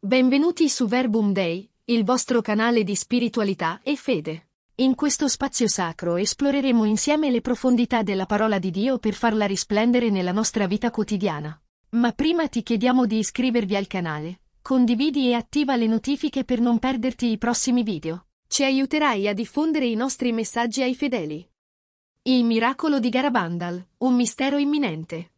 Benvenuti su Verbum Dei, il vostro canale di spiritualità e fede. In questo spazio sacro esploreremo insieme le profondità della parola di Dio per farla risplendere nella nostra vita quotidiana. Ma prima ti chiediamo di iscrivervi al canale, condividi e attiva le notifiche per non perderti i prossimi video. Ci aiuterai a diffondere i nostri messaggi ai fedeli. Il miracolo di Garabandal, un mistero imminente.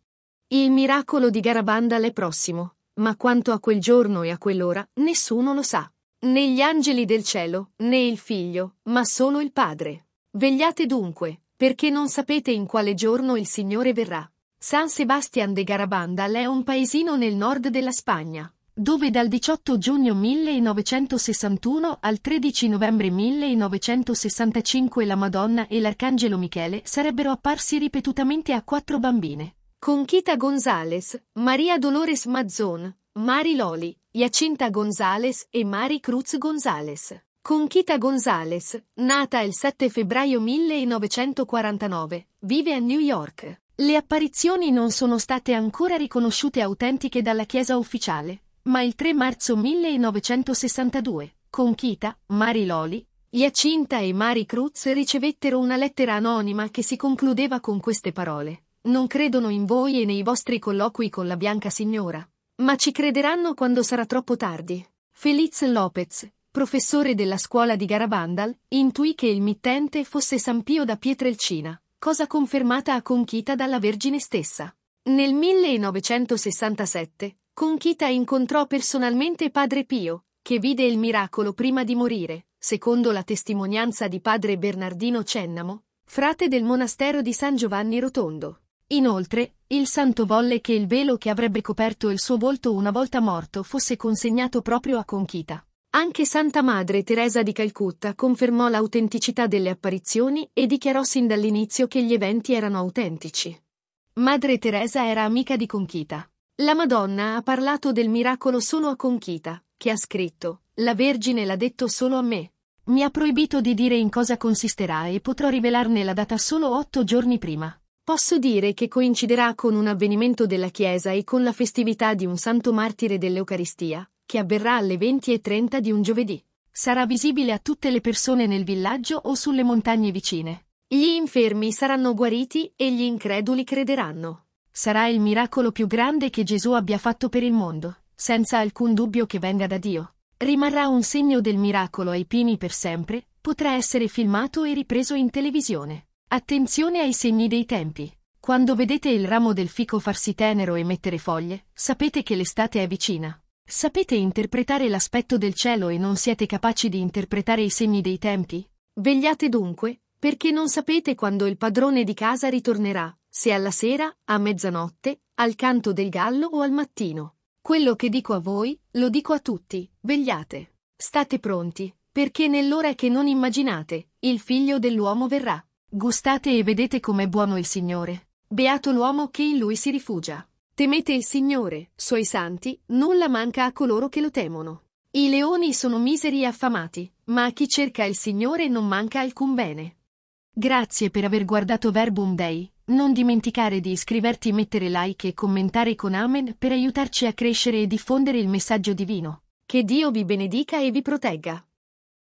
Il miracolo di Garabandal è prossimo, ma quanto a quel giorno e a quell'ora, nessuno lo sa. Né gli angeli del cielo, né il figlio, ma solo il Padre. Vegliate dunque, perché non sapete in quale giorno il Signore verrà. San Sebastian de Garabandal è un paesino nel nord della Spagna, dove dal 18 giugno 1961 al 13 novembre 1965 la Madonna e l'Arcangelo Michele sarebbero apparsi ripetutamente a quattro bambine. Conchita Gonzales, Maria Dolores Mazzon, Mari Loli, Jacinta Gonzales e Mari Cruz Gonzales. Conchita Gonzales, nata il 7 febbraio 1949, vive a New York. Le apparizioni non sono state ancora riconosciute autentiche dalla Chiesa ufficiale, ma il 3 marzo 1962, Conchita, Mari Loli, Jacinta e Mari Cruz ricevettero una lettera anonima che si concludeva con queste parole non credono in voi e nei vostri colloqui con la bianca signora, ma ci crederanno quando sarà troppo tardi. Feliz Lopez, professore della scuola di Garabandal, intuì che il mittente fosse San Pio da Pietrelcina, cosa confermata a Conchita dalla Vergine stessa. Nel 1967, Conchita incontrò personalmente Padre Pio, che vide il miracolo prima di morire, secondo la testimonianza di Padre Bernardino Cennamo, frate del monastero di San Giovanni Rotondo. Inoltre, il santo volle che il velo che avrebbe coperto il suo volto una volta morto fosse consegnato proprio a Conchita. Anche Santa Madre Teresa di Calcutta confermò l'autenticità delle apparizioni e dichiarò sin dall'inizio che gli eventi erano autentici. Madre Teresa era amica di Conchita. La Madonna ha parlato del miracolo solo a Conchita, che ha scritto, la Vergine l'ha detto solo a me. Mi ha proibito di dire in cosa consisterà e potrò rivelarne la data solo otto giorni prima. Posso dire che coinciderà con un avvenimento della Chiesa e con la festività di un santo martire dell'Eucaristia, che avverrà alle 20.30 di un giovedì. Sarà visibile a tutte le persone nel villaggio o sulle montagne vicine. Gli infermi saranno guariti e gli increduli crederanno. Sarà il miracolo più grande che Gesù abbia fatto per il mondo, senza alcun dubbio che venga da Dio. Rimarrà un segno del miracolo ai pini per sempre, potrà essere filmato e ripreso in televisione. Attenzione ai segni dei tempi. Quando vedete il ramo del fico farsi tenero e mettere foglie, sapete che l'estate è vicina. Sapete interpretare l'aspetto del cielo e non siete capaci di interpretare i segni dei tempi? Vegliate dunque, perché non sapete quando il padrone di casa ritornerà, se alla sera, a mezzanotte, al canto del gallo o al mattino. Quello che dico a voi, lo dico a tutti, vegliate. State pronti, perché nell'ora che non immaginate, il figlio dell'uomo verrà. Gustate e vedete com'è buono il Signore. Beato l'uomo che in lui si rifugia. Temete il Signore, suoi santi, nulla manca a coloro che lo temono. I leoni sono miseri e affamati, ma a chi cerca il Signore non manca alcun bene. Grazie per aver guardato Verbum Dei. Non dimenticare di iscriverti, mettere like e commentare con Amen per aiutarci a crescere e diffondere il messaggio divino. Che Dio vi benedica e vi protegga.